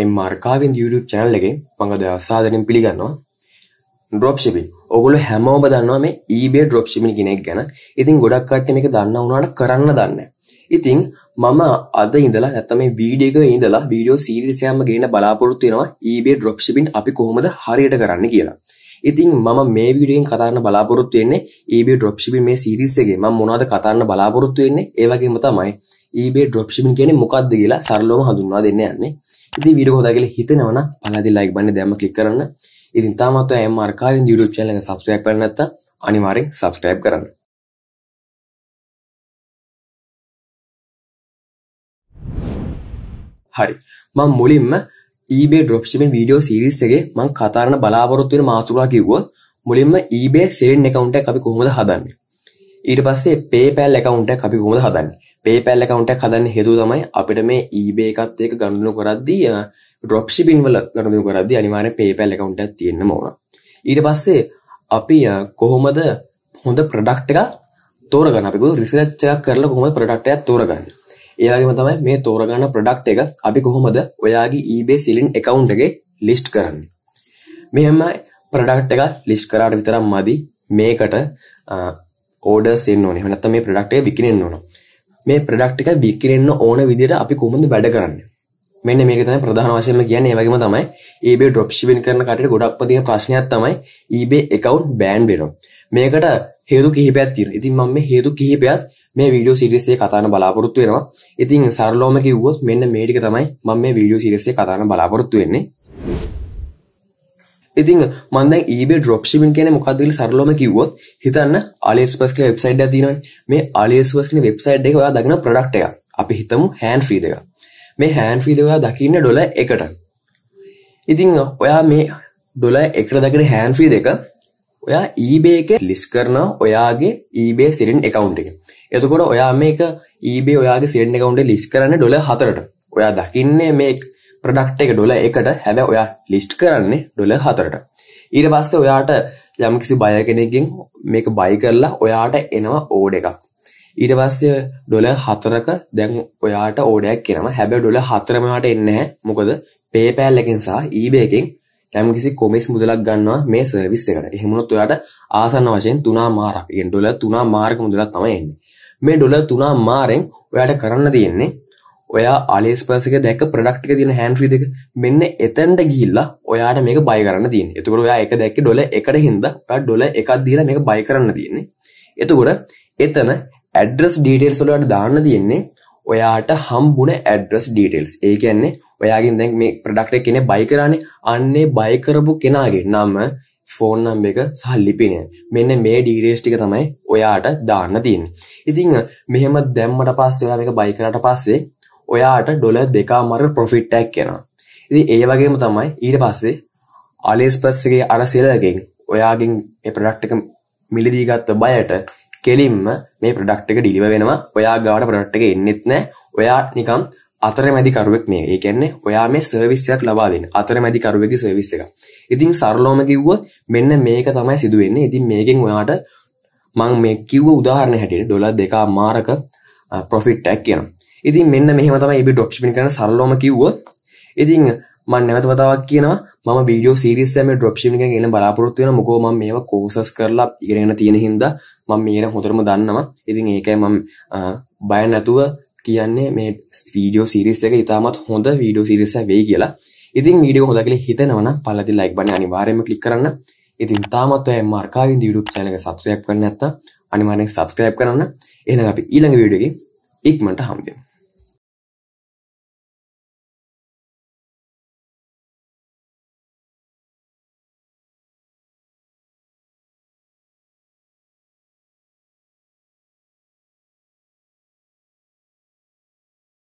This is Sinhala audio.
එම් අර්කාවින් YouTube channel එකෙන් මම අද අසාදරෙන් පිළිගන්නවා drop shipping. ඔයගොල්ලෝ හැමෝම දන්නවා මේ eBay drop shipping කියන එක ගැන. ඉතින් ගොඩක් කට්ටිය මේක දන්නා වුණාට කරන්න දන්නේ ඉතින් මම අද ඉඳලා නැත්නම් මේ වීඩියෝ එකේ ඉඳලා වීඩියෝ සීරීස් එකක්ම ගේන්න බලාපොරොත්තු වෙනවා eBay dropshipping අපි කොහොමද හරියට කරන්න කියලා. ඉතින් මම මේ වීඩියෝෙන් කතා කරන්න බලාපොරොත්තු වෙන්නේ eBay dropshipping මේ සීරීස් එකේ මම මොනවද කතා කරන්න බලාපොරොත්තු වෙන්නේ ඒ වගේම තමයි eBay dropshipping කියන්නේ මොකක්ද කියලා සරලවම හඳුන්වා දෙන්න යන්නේ. ඉතින් වීඩියෝ හොඳයි කියලා හිතෙනවා නම් පළවෙනි ලයික් බටන් දැම්ම ක්ලික් කරන්න. ඉතින් තාමත් ඔය MR කාරින් YouTube channel එක subscribe කරලා නැත්තම් අනිවාර්යෙන් subscribe කරන්න. හරි මං මුලින්ම eBay dropshipping video series එකේ මං කතා කරන්න බලාපොරොත්තු වෙන මාතෘකාව කිව්වොත් මුලින්ම eBay selling account එකක් අපි කොහොමද හදන්නේ ඊට පස්සේ PayPal account එකක් අපි කොහොමද හදන්නේ PayPal account එකක් හදන්න හේතුව තමයි අපිට මේ eBay එකත් එක්ක ගනුදෙනු කරද්දී drop shipping වල ගනුදෙනු කරද්දී අනිවාර්යෙන් PayPal account එකක් තියෙන්න ඕන ඊට පස්සේ අපි කොහොමද හොඳ ප්‍රඩක්් එක තෝරගන්න අපි රිසිරච්චයක් කරලා කොහොම ප්‍රඩක්ටයක් තෝරගන්න ඒවාගේම තමයි මේ තෝරගන්න ප්‍රඩක්් එක අපි කොහොමද ඔයාගේ ඊබේ සිලින් එකවුන්ටගේ ලිස්ට් කරන්න මෙහෙමයි ප්‍රඩක්් එක ලිස්් කරාට විතරම් මදි මේකට ඕඩර්ස් එන්න ඕනේ. එහෙම නැත්නම් මේ ප්‍රොඩක්ට් එක විකිණෙන්න ඕන. මේ ප්‍රොඩක්ට් එක විකිණෙන්න ඕන විදිහට අපි කොහොමද වැඩ කරන්නේ? මෙන්න මේක තමයි ප්‍රධාන වශයෙන්ම කියන්නේ. ඒ වගේම තමයි eBay dropshipping කරන කටට ගොඩක්ම තියෙන ප්‍රශ්නයක් තමයි eBay account ban වෙනවා. මේකට හේතු කිහිපයක් තියෙනවා. ඉතින් මම මේ හේතු කිහිපයක් මේ වීඩියෝ සීරීස් එකේ කතාන බලාපොරොත්තු වෙනවා. ඉතින් සරලවම කිව්වොත් මෙන්න මේ ටික තමයි මම මේ වීඩියෝ සීරීස් එකේ කතාන බලාපොරොත්තු වෙන්නේ. ඉතින් මන්ද ඒබේ ඩොප්ෂිමින් කියන මොකක්දල සරලොම කිවොත් හිතන්න අලස්පස් කිය වෙබ්සයිඩ් තිනවන් මේ අලස්වස්න වෙබ්සයිඩ් එක ඔයා දකින ප්‍රඩක්් එක අපි හිතමු හෑන් ්‍රී දෙක මේ හෑන් ්‍රී දෙවා දකින්න ඩොල එකට ඉතිං ඔයා මේ ඩොල එකට දකින හෑන් ්‍රී දෙක ඔයා ඊබේ එක ලිස් කරන ඔයාගේ ඊබේ සිරින් එකකවුන්් එක එතකොට ඔයා මේක ඊබේ ඔයාගේ සිරෙන් එකකවුන්ට ලිස් කරන්න ඩොල හතරට ඔයා දකින්නේ මේ ප්‍රඩක්් එක ඩොල එකට හැබැ ඔයා ලිස්ට් කරන්නේ ඩොල හතරට ඊට පස්සේ ඔයාට යම් කිසි බය කෙනෙකින් මේක බයි කරලා ඔයාට එනවා ඕඩ එකක් ඊට පස්සේ ඩොල හතරක දැන් ඔයාට ඕඩයක් එනවා හැබැයි ඩොල හතරමට එන්නේ නැහැ මොකද PayPal එකෙන් සහ eBay එකෙන් යම් කිසි කොමිස් මුදලක් ගන්නවා මේ සර්විස් එකට. එහෙම වුණොත් ඔයාට ආසන්න වශයෙන් තුනා මාරක්. ඒ කියන්නේ ඩොලර් තුනා මාරක මුදලක් තමයි එන්නේ. මේ ඩොලර් තුනා මාරෙන් ඔයාට කරන්න තියෙන්නේ ඔයා ආලේස්පසික දැක ප්‍රඩක්්ක තින හැන්්‍රී දෙක මෙන්න එතැන්ට ගිල්ලා ඔයාට මේක බයි කරන්න තින් එතුකට ඔයා එක දැක්ක ඩොල එකට හිද ඩොල එකක් දීලා මේක බයි කරන්න තියන්නේ එතුකොට එතන ඇඩ්‍රස් ඩීටෙල් සොලට දාන්න තියෙන්නේ ඔයාට හම්බුණ ඇඩ්‍රස් ඩීටෙල්ස් ඒ කියන්නේ ඔයාගින් දැන් මේ ප්‍රඩක්ට කෙනෙ බයි කරන්නේ අන්නේ බයිකරපු කෙනාගේ නම්ම ෆෝන් නම් එක සල්ලිපිනය මෙන්න මේ ඩීරේෂ්ටික තමයි ඔයාට දාන්න තින් ඉතිං මෙහෙම දැම්මට පස්සේ ඔයා එක බයිකරට පස්සේ ඔයාට ඩොල දෙකාමර පොෆිට්ටැක් කෙනවා ඉති ඒ වගේම තමයි ඊට පස්සේ අලේස් පස්සගේ අර සෙලගෙන් ඔයාගෙන් ප්‍රඩක්්ක මිලදීගත්ත බයට කෙලින්ම මේ ප්‍රඩක්්ක ඩිලිව වෙනවා ඔයා ගාඩ ප්‍රඩක්්ක එන්නෙත් නෑ ඔයා නිකම් අතර මැදිකරුවෙක් මේ ඒ කියන්නේ ඔයා මේ සර්විස්යක් ලබාදෙන් අතර මැදිකරුවකි සර්විස්ස එක ඉතින් සරලෝම කිව්ව මෙන්න මේක තමයි සිදුවෙන්නේ ඉතින් මේකෙන් ඔයාට මං මේ කිව්ව උදාහරණ හැටියට ඩොල දෙකා මාරක ප්‍රොෆිට්ටැක් කියනවා ඉතින් මෙන්න මෙහෙම තමයි අපි ඩ්‍රොප්ෂිපින් කරන සරලවම කිව්වොත්. ඉතින් මම නැවත වතාවක් කියනවා මම වීඩියෝ සීරීස් එකේ මේ ඩ්‍රොප්ෂිපින් එකෙන් එන බලාපොරොත්තු වෙනවා මොකෝ මම මේවා කෝසස් කරලා ඉගෙනගෙන තියෙන හින්දා මම මේන හොතරම දන්නවා. ඉතින් ඒකයි මම බය නැතුව කියන්නේ මේ වීඩියෝ සීරීස් එක ඉතාමත් හොඳ වීඩියෝ සීරීස් එකක් වෙයි කියලා. ඉතින් වීඩියෝ හොඳ කියලා හිතනවා නම් පළදි ලයික් බටන් අනිවාර්යයෙන්ම ක්ලික් කරන්න. ඉතින් තාමත් ඔය මාර්කාවින් YouTube channel එක subscribe කරන්නේ නැත්නම් අනිවාර්යෙන් subscribe කරන්න. එහෙනම් අපි ඊළඟ වීඩියෝ එකේ ඉක්මනට හම්බෙමු.